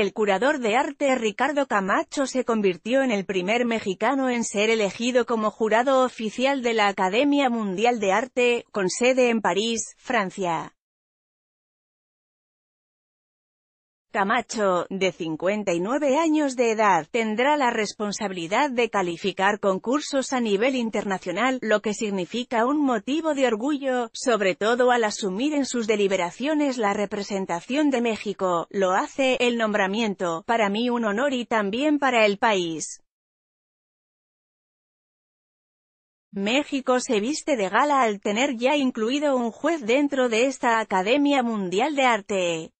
El curador de arte Ricardo Camacho se convirtió en el primer mexicano en ser elegido como jurado oficial de la Academia Mundial de Arte, con sede en París, Francia. Camacho, de 59 años de edad, tendrá la responsabilidad de calificar concursos a nivel internacional, lo que significa un motivo de orgullo, sobre todo al asumir en sus deliberaciones la representación de México, lo hace el nombramiento, para mí un honor y también para el país. México se viste de gala al tener ya incluido un juez dentro de esta Academia Mundial de Arte.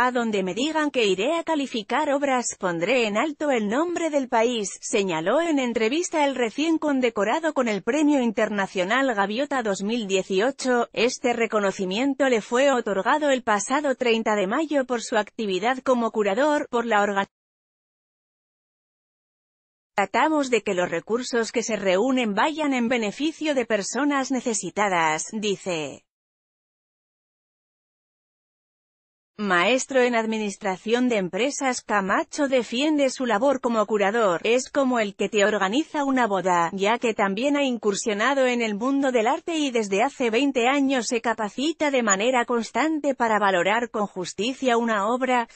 a donde me digan que iré a calificar obras, pondré en alto el nombre del país, señaló en entrevista el recién condecorado con el Premio Internacional Gaviota 2018. Este reconocimiento le fue otorgado el pasado 30 de mayo por su actividad como curador, por la organización Tratamos de que los recursos que se reúnen vayan en beneficio de personas necesitadas, dice. Maestro en Administración de Empresas Camacho defiende su labor como curador, es como el que te organiza una boda, ya que también ha incursionado en el mundo del arte y desde hace 20 años se capacita de manera constante para valorar con justicia una obra,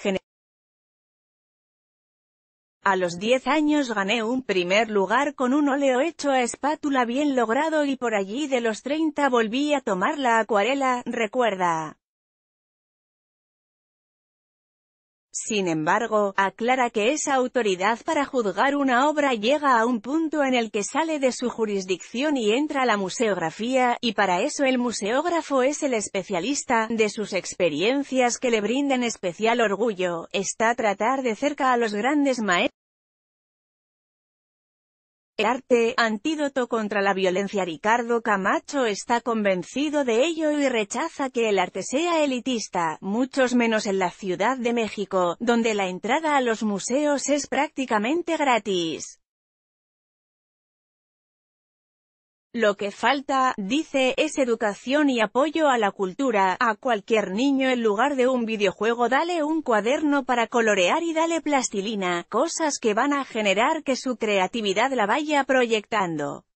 a los 10 años gané un primer lugar con un óleo hecho a espátula bien logrado y por allí de los 30 volví a tomar la acuarela, recuerda. Sin embargo, aclara que esa autoridad para juzgar una obra llega a un punto en el que sale de su jurisdicción y entra a la museografía, y para eso el museógrafo es el especialista, de sus experiencias que le brindan especial orgullo, está a tratar de cerca a los grandes maestros el arte, antídoto contra la violencia Ricardo Camacho está convencido de ello y rechaza que el arte sea elitista, muchos menos en la Ciudad de México, donde la entrada a los museos es prácticamente gratis. Lo que falta, dice, es educación y apoyo a la cultura, a cualquier niño en lugar de un videojuego dale un cuaderno para colorear y dale plastilina, cosas que van a generar que su creatividad la vaya proyectando.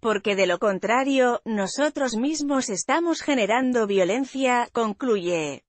Porque de lo contrario, nosotros mismos estamos generando violencia, concluye.